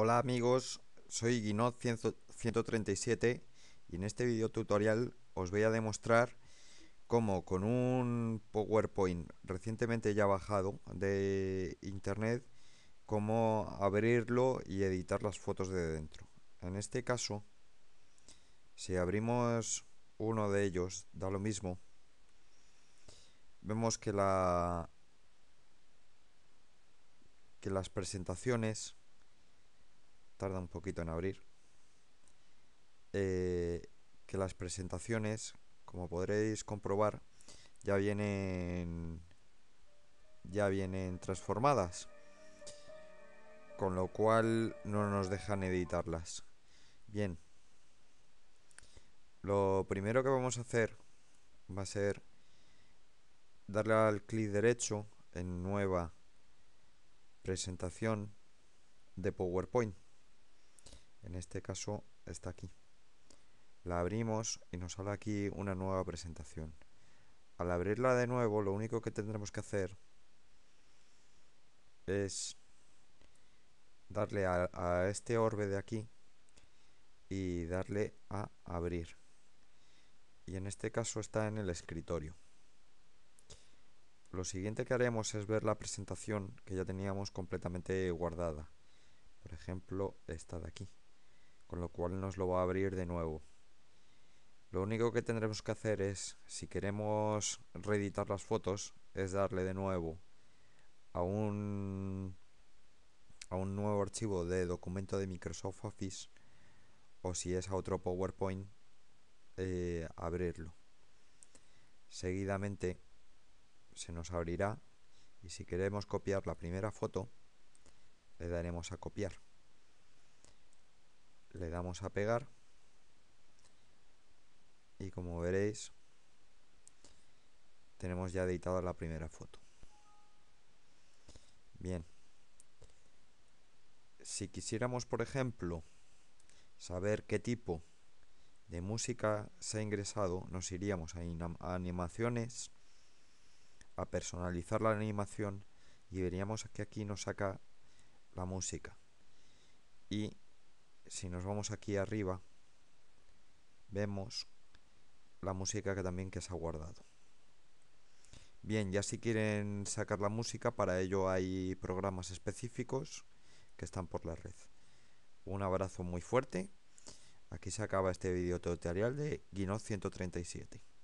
Hola amigos, soy Guinot 137 y en este video tutorial os voy a demostrar cómo con un PowerPoint recientemente ya bajado de internet, cómo abrirlo y editar las fotos de dentro. En este caso, si abrimos uno de ellos, da lo mismo, vemos que las presentaciones tarda un poquito en abrir. Eh, que las presentaciones, como podréis comprobar, ya vienen ya vienen transformadas, con lo cual no nos dejan editarlas. Bien. Lo primero que vamos a hacer va a ser darle al clic derecho en nueva presentación de PowerPoint en este caso está aquí. La abrimos y nos sale aquí una nueva presentación. Al abrirla de nuevo, lo único que tendremos que hacer es darle a, este orbe de aquí y darle a abrir. Y en este caso está en el escritorio. Lo siguiente que haremos es ver la presentación que ya teníamos completamente guardada. Por ejemplo, esta de aquí con lo cual nos lo va a abrir de nuevo. Lo único que tendremos que hacer es, si queremos reeditar las fotos, es darle de nuevo a un, a un nuevo archivo de documento de Microsoft Office o si es a otro PowerPoint, eh, abrirlo. Seguidamente se nos abrirá y si queremos copiar la primera foto, le daremos a copiar le damos a pegar y como veréis tenemos ya editada la primera foto bien si quisiéramos por ejemplo saber qué tipo de música se ha ingresado nos iríamos a, animaciones a personalizar la animación y veríamos que aquí nos saca la música y si nos vamos aquí arriba, vemos la música que también que se ha guardado. Bien, ya si quieren sacar la música, para ello hay programas específicos que están por la red. Un abrazo muy fuerte. Aquí se acaba este vídeo tutorial de gino 137.